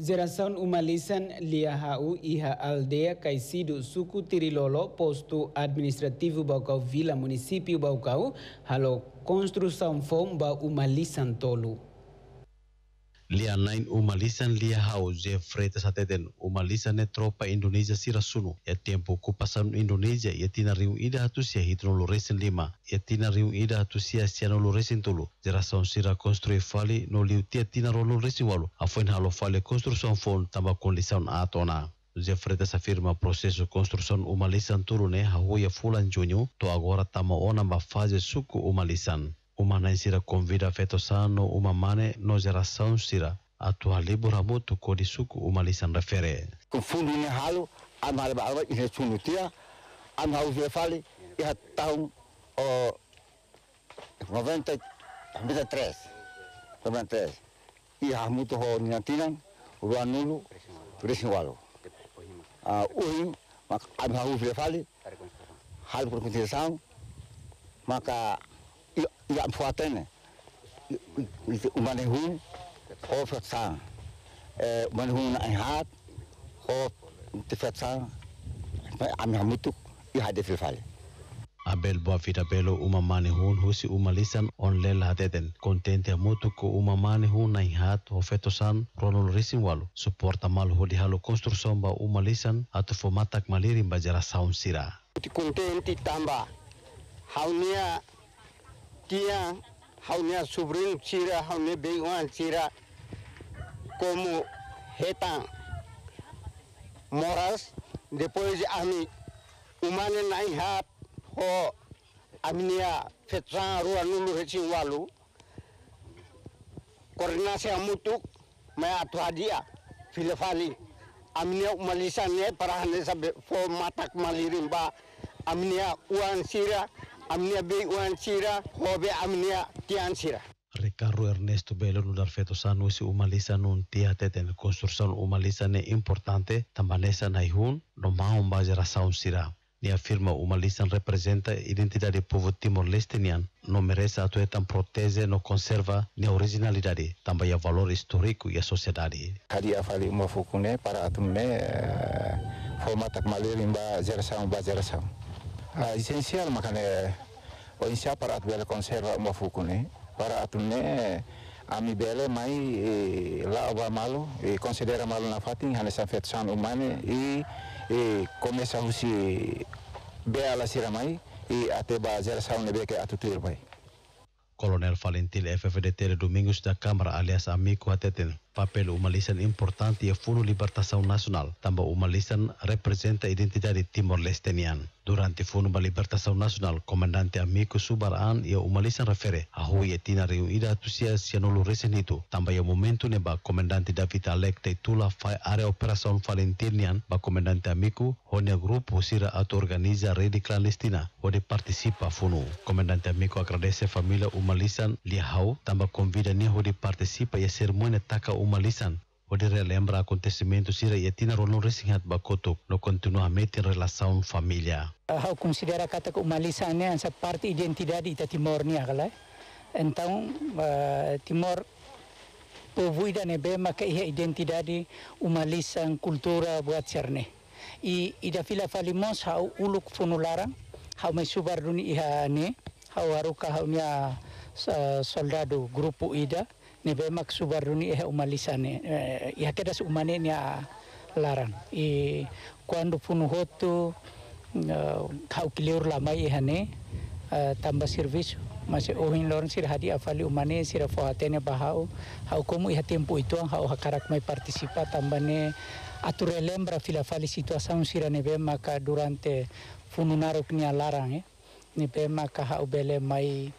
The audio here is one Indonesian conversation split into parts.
Geração Umalisan Liahau Iha aldea Caicido Suku Tirilolo, postu administrativo baukau Vila, município baukau halo construção fom ba Umalisan Tolu lia nain umalisan lia hau je freta sateten umalisan e tropa Indonesia sirasunu ya tempo kupasan Indonesia ya tina riu ida hatu sia hitron resen lima ya tina riu ida hatu sia siano resen tulu jerasaun sira konstrui fali no liu tia tina ro loresen walu afoin halo fali konstruson fon tamba atona Jeffretas afirma processo construção umalisan turune hahuia fulan junho, to agora tamo ona ma fase suku umalisan. uma nansira convida sano uma mane no geração sira tua libura mutu kodi suku uma lisan refere kufundu em ralo, a ba alba ihe sunutia am hau ze fali ia taum o 90 93 93 a mutu ho niatinan ruanulu presiwalo a uim a am hau ze fali hal maca maka ya mfuatene umane hu o fatsa eh umane hu na hat o tifatsa am hamutuk i hade fifale abel bo afita belo uma hun husi uma lisan on lel hateten kontente mutu ko uma mane hun nai hat ho fetosan ronol risin walu suporta mal ho dihalu konstruson ba uma lisan atau fomatak malirin bajara saun sira kontenti tamba haunia tia haunea subring cira haunea beiguan cira komu hetang moras después ami umane nai hap ho aminia fetra ru anulu heci walu koordinasi amutuk ya me atwadia filafali aminia umalisan ne parahane sabe fo matak malirin ba aminia uan sira amnia bei uan sira hobe amnia tian sira Ricardo Ernesto Belo Lunar Feto Sanu lista num dia tia teten construção lista ne importante também na ihun no mau uma geração sira. Ni afirma lista representa identidade povo timor-lestinian, não merece atuar tão protege, não conserva nem originalidade, também o valor histórico e a sociedade. Kadia fali uma fucuné para atumne eh, formatak malir imba geração ba geração a essencial, makane o insia para at bele conserva uma fukune né? para atune ami bele é mai eh, la aba malu e eh, considera malu na fatin hane sa fet san umane e e começa husi bela sira mai e até bazer sa unebe ke atutir mai Coronel Valentil FFDT de Domingos da Câmara, aliás Amico Ateten. papel humalisan importante e Fundo Libertação Nacional, também humalisan representa a identidade timor-lesteniana. Durante Fundo da Libertação Nacional, comandante Amico Subaran ia e umalisan refere a hui e tina reunida tusia sianulu Tamba ia o momento neba comandante David Alec teitula fai área operação Valentinian ba comandante Amico, honia grupo sira ato organiza rede clandestina, onde participa Funu. Comandante Amico agradece a família humalisan liahau, também convida niho de participa e a cerimônia umalisan odere lembra acontecimento sira e tina rolon resinhat bakoto no continua mete relação família. Eu kata que umalisan né essa parte identidade ita Timor nia kala. Eh? Eh, Timor povuida ne bema ke umalisan cultura buat cerne. I ida fila falimos hau uluk funularang hau mai duni iha ne hau haruka hau nia eh, soldado grupo ida ni bemak subaruni eh umalisane eh, ya keda umane ni ah, laran i kuandu punu hotu kau eh, kiliur lama i hane eh, tambah servis masih ohin loren sir hadi afali umane sir afuhatene bahau hau komu iha empu itu hau hakarak mai partisipa ne atur lembra filafali situasaun sira nebe maka durante fununarok ni larang eh nebe maka hau bele mai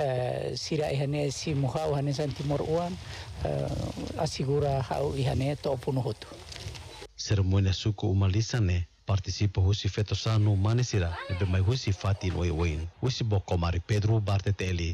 Eh, sira ihane si muha uhane santimor uan eh, asigura hau ihane to puno hotu ceremonia suku umalisane participou husi fetosano manesira lebih mai husi fatin oiwin husi Bokomari pedro barteteli